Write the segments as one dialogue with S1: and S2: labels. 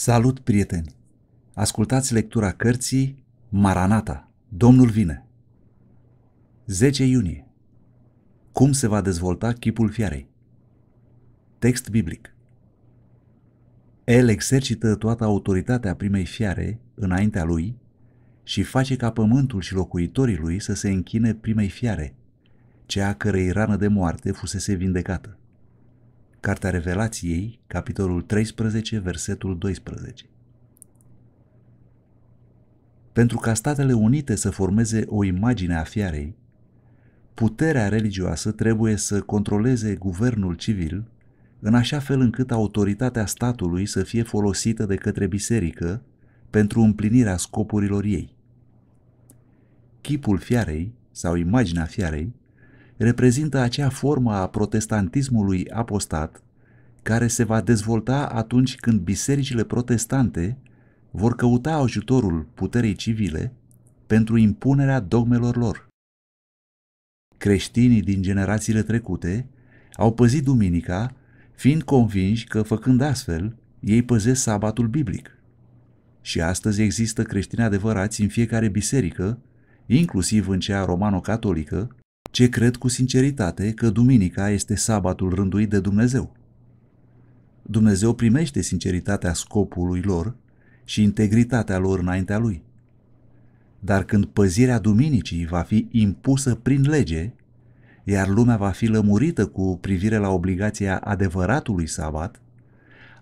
S1: Salut, prieteni! Ascultați lectura cărții Maranata, Domnul vine! 10 iunie Cum se va dezvolta chipul fiarei? Text biblic El exercită toată autoritatea primei fiare înaintea lui și face ca pământul și locuitorii lui să se închine primei fiare, cea cărei rană de moarte fusese vindecată. Cartea Revelației, capitolul 13, versetul 12. Pentru ca Statele Unite să formeze o imagine a fiarei, puterea religioasă trebuie să controleze guvernul civil în așa fel încât autoritatea statului să fie folosită de către biserică pentru împlinirea scopurilor ei. Chipul fiarei sau imaginea fiarei reprezintă acea formă a protestantismului apostat care se va dezvolta atunci când bisericile protestante vor căuta ajutorul puterii civile pentru impunerea dogmelor lor. Creștinii din generațiile trecute au păzit duminica, fiind convinși că, făcând astfel, ei păzesc sabatul biblic. Și astăzi există creștini adevărați în fiecare biserică, inclusiv în cea romano-catolică, ce cred cu sinceritate că duminica este sabatul rânduit de Dumnezeu. Dumnezeu primește sinceritatea scopului lor și integritatea lor înaintea lui. Dar când păzirea duminicii va fi impusă prin lege, iar lumea va fi lămurită cu privire la obligația adevăratului sabat,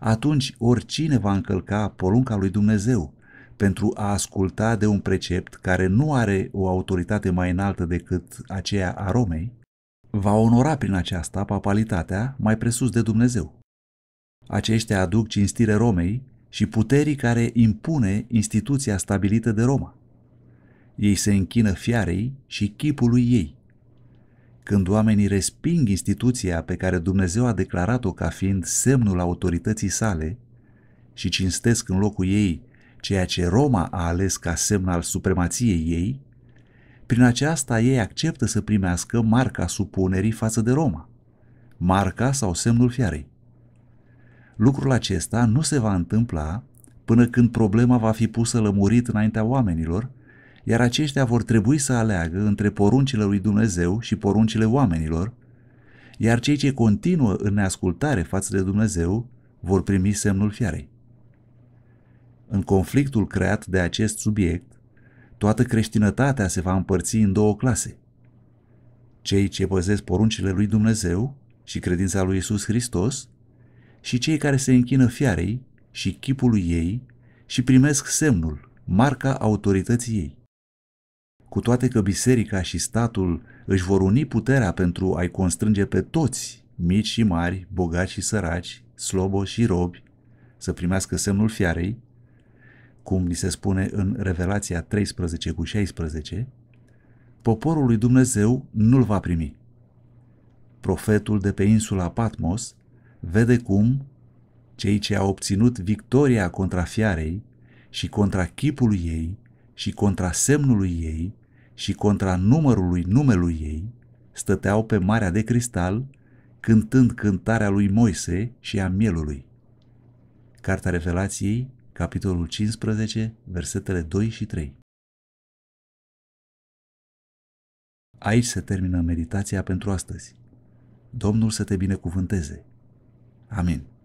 S1: atunci oricine va încălca porunca lui Dumnezeu pentru a asculta de un precept care nu are o autoritate mai înaltă decât aceea a Romei, va onora prin aceasta papalitatea mai presus de Dumnezeu. Aceștia aduc cinstire Romei și puterii care impune instituția stabilită de Roma. Ei se închină fiarei și chipului ei. Când oamenii resping instituția pe care Dumnezeu a declarat-o ca fiind semnul autorității sale și cinstesc în locul ei ceea ce Roma a ales ca semn al supremației ei, prin aceasta ei acceptă să primească marca supunerii față de Roma, marca sau semnul fiarei. Lucrul acesta nu se va întâmpla până când problema va fi pusă lămurit înaintea oamenilor, iar aceștia vor trebui să aleagă între poruncile lui Dumnezeu și poruncile oamenilor, iar cei ce continuă în neascultare față de Dumnezeu vor primi semnul fiarei. În conflictul creat de acest subiect, toată creștinătatea se va împărți în două clase. Cei ce păzesc poruncile lui Dumnezeu și credința lui Isus Hristos și cei care se închină fiarei și chipului ei și primesc semnul, marca autorității ei. Cu toate că biserica și statul își vor uni puterea pentru a-i constrânge pe toți, mici și mari, bogați și săraci, slobo și robi, să primească semnul fiarei, cum ni se spune în Revelația 13 cu 16, poporul lui Dumnezeu nu-l va primi. Profetul de pe insula Patmos vede cum cei ce au obținut victoria contra fiarei și contra chipului ei și contra semnului ei și contra numărului numelui ei, stăteau pe marea de cristal cântând cântarea lui Moise și a mielului. Cartea Revelației, capitolul 15, versetele 2 și 3. Aici se termină meditația pentru astăzi. Domnul să te binecuvânteze. Amin.